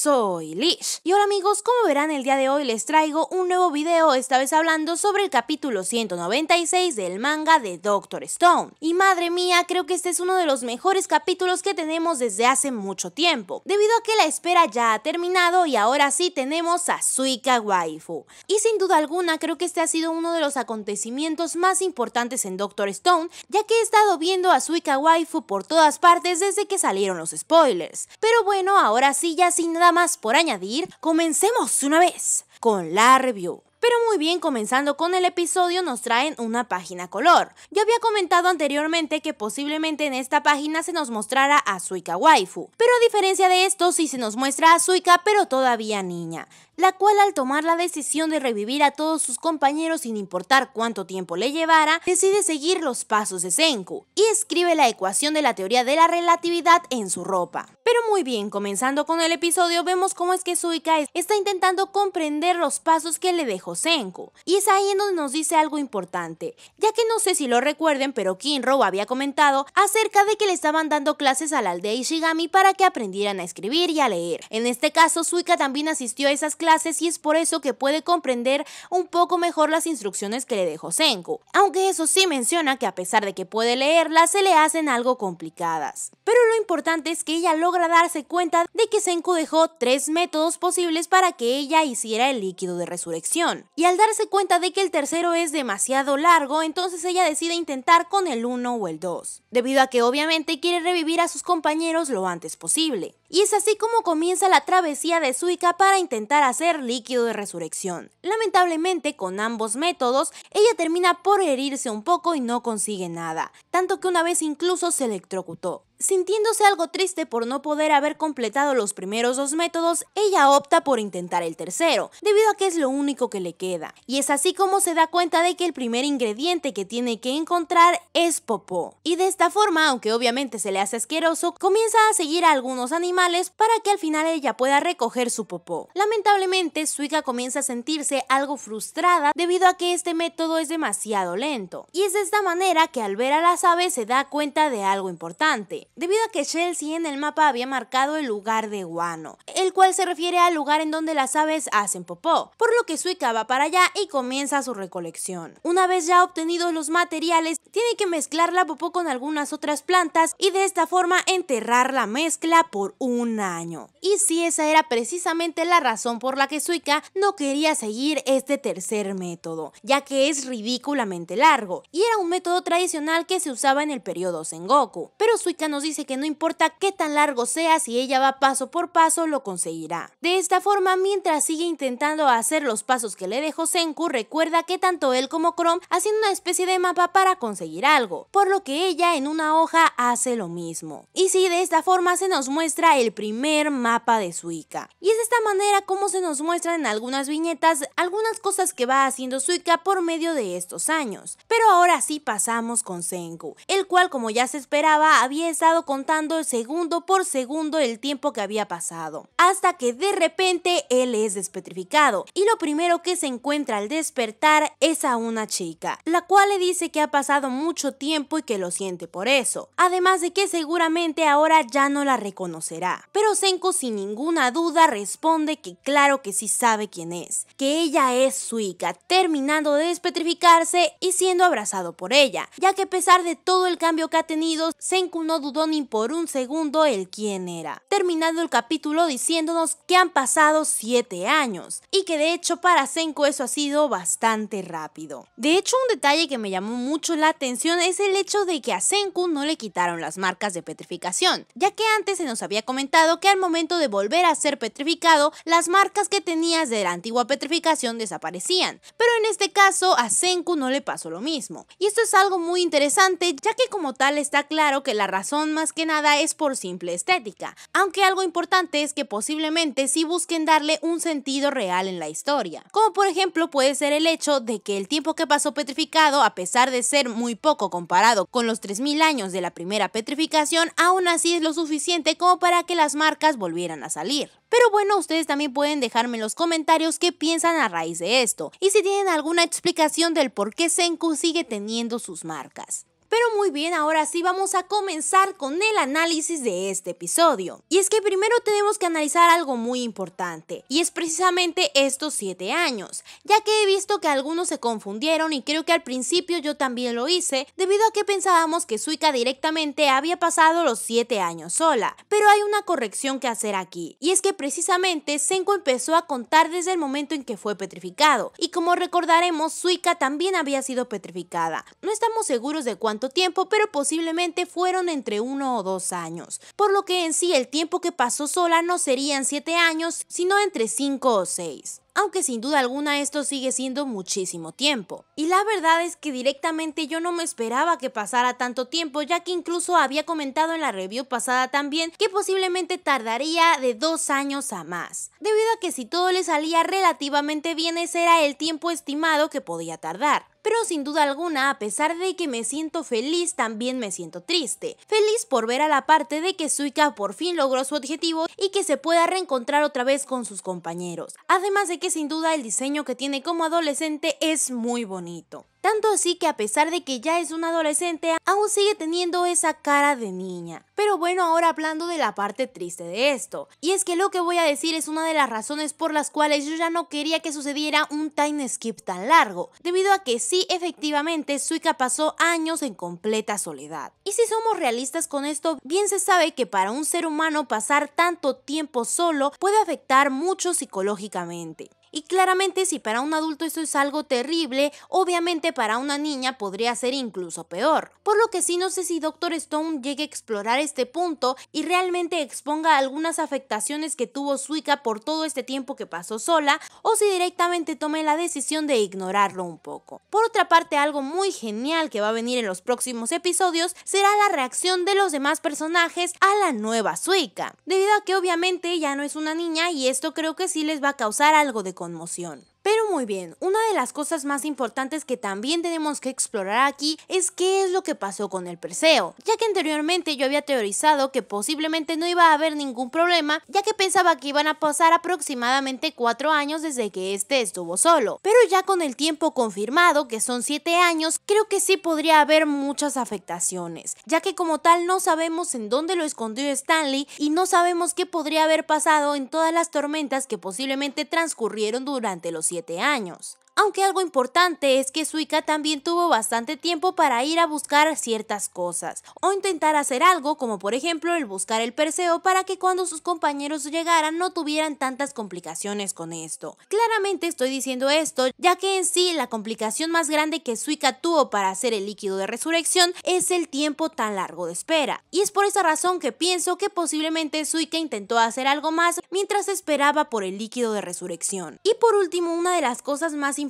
soy Lish. Y hola amigos, como verán el día de hoy les traigo un nuevo video, esta vez hablando sobre el capítulo 196 del manga de Doctor Stone. Y madre mía, creo que este es uno de los mejores capítulos que tenemos desde hace mucho tiempo, debido a que la espera ya ha terminado y ahora sí tenemos a Suika Waifu. Y sin duda alguna creo que este ha sido uno de los acontecimientos más importantes en Doctor Stone, ya que he estado viendo a Suika Waifu por todas partes desde que salieron los spoilers. Pero bueno, ahora sí ya sin nada más por añadir, comencemos una vez con la review. Pero muy bien, comenzando con el episodio, nos traen una página color. Yo había comentado anteriormente que posiblemente en esta página se nos mostrara a Suika Waifu, pero a diferencia de esto, sí se nos muestra a Suika, pero todavía niña la cual al tomar la decisión de revivir a todos sus compañeros sin importar cuánto tiempo le llevara, decide seguir los pasos de Senku y escribe la ecuación de la teoría de la relatividad en su ropa. Pero muy bien, comenzando con el episodio vemos cómo es que Suika está intentando comprender los pasos que le dejó Senku. Y es ahí en donde nos dice algo importante, ya que no sé si lo recuerden, pero Kinro había comentado acerca de que le estaban dando clases a la aldea Ishigami para que aprendieran a escribir y a leer. En este caso, Suika también asistió a esas clases y es por eso que puede comprender un poco mejor las instrucciones que le dejó Senku. Aunque eso sí menciona que a pesar de que puede leerlas, se le hacen algo complicadas. Pero lo importante es que ella logra darse cuenta de que Senku dejó tres métodos posibles para que ella hiciera el líquido de resurrección. Y al darse cuenta de que el tercero es demasiado largo, entonces ella decide intentar con el 1 o el 2, debido a que obviamente quiere revivir a sus compañeros lo antes posible. Y es así como comienza la travesía de Suika para intentar hacer líquido de resurrección. Lamentablemente, con ambos métodos, ella termina por herirse un poco y no consigue nada, tanto que una vez incluso se electrocutó. Sintiéndose algo triste por no poder haber completado los primeros dos métodos, ella opta por intentar el tercero, debido a que es lo único que le queda. Y es así como se da cuenta de que el primer ingrediente que tiene que encontrar es popó. Y de esta forma, aunque obviamente se le hace asqueroso, comienza a seguir a algunos animales para que al final ella pueda recoger su popó. Lamentablemente, Suika comienza a sentirse algo frustrada debido a que este método es demasiado lento. Y es de esta manera que al ver a las aves se da cuenta de algo importante debido a que Chelsea en el mapa había marcado el lugar de Guano, el cual se refiere al lugar en donde las aves hacen popó, por lo que Suika va para allá y comienza su recolección. Una vez ya obtenidos los materiales, tiene que mezclar la popó con algunas otras plantas y de esta forma enterrar la mezcla por un año. Y si esa era precisamente la razón por la que Suika no quería seguir este tercer método, ya que es ridículamente largo y era un método tradicional que se usaba en el periodo Sengoku, pero Suika no dice que no importa qué tan largo sea, si ella va paso por paso, lo conseguirá. De esta forma, mientras sigue intentando hacer los pasos que le dejó Senku, recuerda que tanto él como Chrome hacen una especie de mapa para conseguir algo, por lo que ella en una hoja hace lo mismo. Y si de esta forma se nos muestra el primer mapa de Suika, Y es de esta manera como se nos muestran en algunas viñetas algunas cosas que va haciendo Suika por medio de estos años. Pero ahora sí pasamos con Senku, el cual como ya se esperaba había estado contando segundo por segundo el tiempo que había pasado, hasta que de repente él es despetrificado y lo primero que se encuentra al despertar es a una chica, la cual le dice que ha pasado mucho tiempo y que lo siente por eso, además de que seguramente ahora ya no la reconocerá. Pero Senko sin ninguna duda responde que claro que sí sabe quién es, que ella es Suika, terminando de despetrificarse y siendo abrazado por ella, ya que a pesar de todo el cambio que ha tenido, Senku no ni por un segundo el quién era, terminando el capítulo diciéndonos que han pasado 7 años y que de hecho para Senku eso ha sido bastante rápido. De hecho, un detalle que me llamó mucho la atención es el hecho de que a Senku no le quitaron las marcas de petrificación, ya que antes se nos había comentado que al momento de volver a ser petrificado, las marcas que tenías de la antigua petrificación desaparecían, pero en este caso a Senku no le pasó lo mismo. Y esto es algo muy interesante, ya que como tal está claro que la razón más que nada es por simple estética, aunque algo importante es que posiblemente sí busquen darle un sentido real en la historia, como por ejemplo puede ser el hecho de que el tiempo que pasó petrificado, a pesar de ser muy poco comparado con los 3.000 años de la primera petrificación, aún así es lo suficiente como para que las marcas volvieran a salir. Pero bueno, ustedes también pueden dejarme en los comentarios qué piensan a raíz de esto y si tienen alguna explicación del por qué Senku sigue teniendo sus marcas. Pero muy bien, ahora sí vamos a comenzar con el análisis de este episodio. Y es que primero tenemos que analizar algo muy importante, y es precisamente estos 7 años, ya que he visto que algunos se confundieron y creo que al principio yo también lo hice, debido a que pensábamos que Suika directamente había pasado los 7 años sola. Pero hay una corrección que hacer aquí, y es que precisamente Senko empezó a contar desde el momento en que fue petrificado, y como recordaremos, Suika también había sido petrificada. No estamos seguros de cuánto tiempo, pero posiblemente fueron entre uno o dos años, por lo que en sí el tiempo que pasó sola no serían siete años, sino entre cinco o seis aunque sin duda alguna esto sigue siendo muchísimo tiempo. Y la verdad es que directamente yo no me esperaba que pasara tanto tiempo, ya que incluso había comentado en la review pasada también que posiblemente tardaría de dos años a más, debido a que si todo le salía relativamente bien ese era el tiempo estimado que podía tardar. Pero sin duda alguna, a pesar de que me siento feliz, también me siento triste. Feliz por ver a la parte de que Suika por fin logró su objetivo y que se pueda reencontrar otra vez con sus compañeros. Además de que sin duda el diseño que tiene como adolescente es muy bonito. Tanto así que a pesar de que ya es una adolescente, aún sigue teniendo esa cara de niña. Pero bueno, ahora hablando de la parte triste de esto. Y es que lo que voy a decir es una de las razones por las cuales yo ya no quería que sucediera un time skip tan largo. Debido a que sí, efectivamente, Suika pasó años en completa soledad. Y si somos realistas con esto, bien se sabe que para un ser humano pasar tanto tiempo solo puede afectar mucho psicológicamente. Y claramente si para un adulto esto es algo terrible, obviamente para una niña podría ser incluso peor. Por lo que sí no sé si Dr. Stone llegue a explorar este punto y realmente exponga algunas afectaciones que tuvo Suika por todo este tiempo que pasó sola o si directamente tome la decisión de ignorarlo un poco. Por otra parte, algo muy genial que va a venir en los próximos episodios será la reacción de los demás personajes a la nueva Suika, debido a que obviamente ya no es una niña y esto creo que sí les va a causar algo de conmoción muy bien, una de las cosas más importantes que también tenemos que explorar aquí es qué es lo que pasó con el Perseo, ya que anteriormente yo había teorizado que posiblemente no iba a haber ningún problema, ya que pensaba que iban a pasar aproximadamente 4 años desde que este estuvo solo, pero ya con el tiempo confirmado, que son 7 años, creo que sí podría haber muchas afectaciones, ya que como tal no sabemos en dónde lo escondió Stanley y no sabemos qué podría haber pasado en todas las tormentas que posiblemente transcurrieron durante los 7 años años aunque algo importante es que Suika también tuvo bastante tiempo para ir a buscar ciertas cosas o intentar hacer algo como por ejemplo el buscar el Perseo para que cuando sus compañeros llegaran no tuvieran tantas complicaciones con esto. Claramente estoy diciendo esto ya que en sí la complicación más grande que Suika tuvo para hacer el líquido de resurrección es el tiempo tan largo de espera y es por esa razón que pienso que posiblemente Suika intentó hacer algo más mientras esperaba por el líquido de resurrección. Y por último una de las cosas más importantes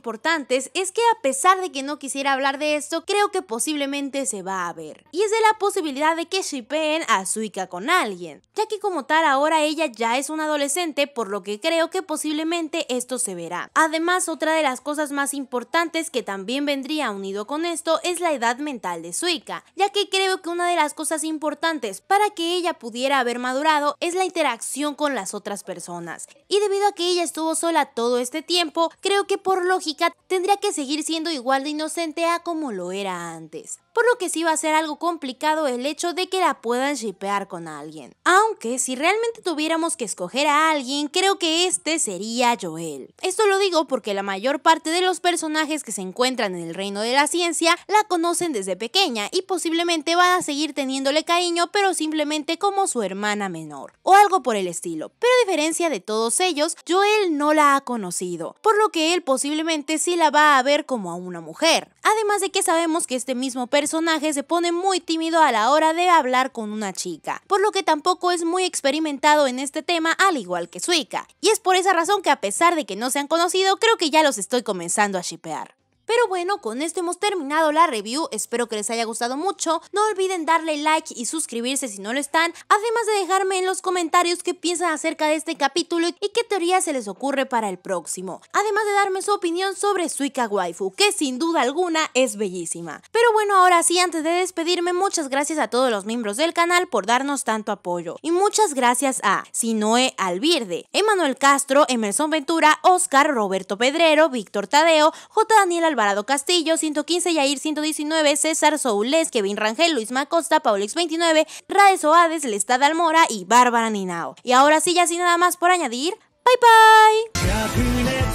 es que a pesar de que no quisiera hablar de esto, creo que posiblemente se va a ver. Y es de la posibilidad de que shipeen a Suika con alguien, ya que como tal ahora ella ya es una adolescente, por lo que creo que posiblemente esto se verá. Además, otra de las cosas más importantes que también vendría unido con esto es la edad mental de Suika, ya que creo que una de las cosas importantes para que ella pudiera haber madurado es la interacción con las otras personas. Y debido a que ella estuvo sola todo este tiempo, creo que por lógica tendría que seguir siendo igual de inocente a como lo era antes por lo que sí va a ser algo complicado el hecho de que la puedan shipear con alguien. Aunque si realmente tuviéramos que escoger a alguien, creo que este sería Joel. Esto lo digo porque la mayor parte de los personajes que se encuentran en el reino de la ciencia la conocen desde pequeña y posiblemente van a seguir teniéndole cariño, pero simplemente como su hermana menor o algo por el estilo. Pero a diferencia de todos ellos, Joel no la ha conocido, por lo que él posiblemente sí la va a ver como a una mujer. Además de que sabemos que este mismo personaje personaje se pone muy tímido a la hora de hablar con una chica, por lo que tampoco es muy experimentado en este tema al igual que Suika. Y es por esa razón que a pesar de que no se han conocido, creo que ya los estoy comenzando a shipear. Pero bueno, con esto hemos terminado la review, espero que les haya gustado mucho, no olviden darle like y suscribirse si no lo están, además de dejarme en los comentarios qué piensan acerca de este capítulo y qué teoría se les ocurre para el próximo, además de darme su opinión sobre Suika Waifu, que sin duda alguna es bellísima. Pero bueno, ahora sí, antes de despedirme, muchas gracias a todos los miembros del canal por darnos tanto apoyo, y muchas gracias a Sinoe Alvirde, Emanuel Castro, Emerson Ventura, Oscar, Roberto Pedrero, Víctor Tadeo, J. Daniel Parado Castillo, 115 Yair, 119 César Soules, Kevin Rangel, Luis Macosta, Paulix 29, Raes Oades, Lestada Almora y Bárbara Ninao. Y ahora sí, ya sin nada más por añadir, bye bye.